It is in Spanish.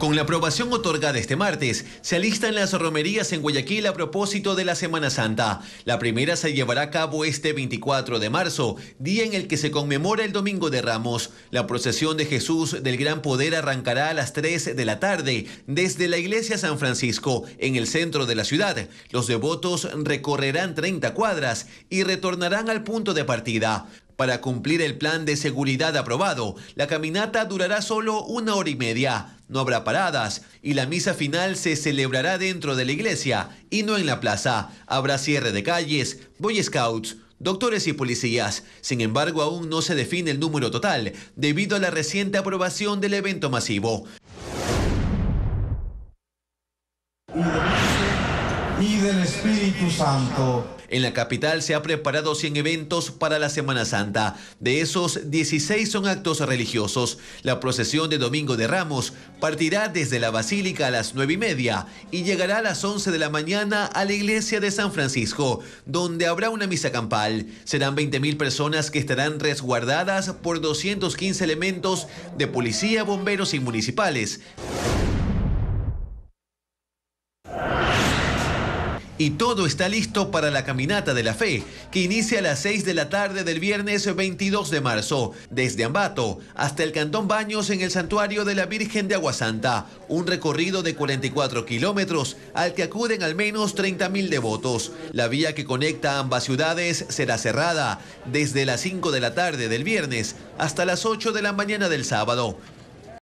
Con la aprobación otorgada este martes, se alistan las romerías en Guayaquil a propósito de la Semana Santa. La primera se llevará a cabo este 24 de marzo, día en el que se conmemora el Domingo de Ramos. La procesión de Jesús del Gran Poder arrancará a las 3 de la tarde desde la iglesia San Francisco, en el centro de la ciudad. Los devotos recorrerán 30 cuadras y retornarán al punto de partida. Para cumplir el plan de seguridad aprobado, la caminata durará solo una hora y media no habrá paradas y la misa final se celebrará dentro de la iglesia y no en la plaza. Habrá cierre de calles, Boy Scouts, doctores y policías. Sin embargo, aún no se define el número total debido a la reciente aprobación del evento masivo. y del Espíritu Santo. En la capital se ha preparado 100 eventos para la Semana Santa. De esos, 16 son actos religiosos. La procesión de Domingo de Ramos partirá desde la Basílica a las 9 y media y llegará a las 11 de la mañana a la iglesia de San Francisco, donde habrá una misa campal. Serán 20.000 personas que estarán resguardadas por 215 elementos de policía, bomberos y municipales. y todo está listo para la Caminata de la Fe, que inicia a las 6 de la tarde del viernes 22 de marzo, desde Ambato hasta el Cantón Baños en el Santuario de la Virgen de Aguasanta, un recorrido de 44 kilómetros al que acuden al menos 30.000 devotos. La vía que conecta ambas ciudades será cerrada desde las 5 de la tarde del viernes hasta las 8 de la mañana del sábado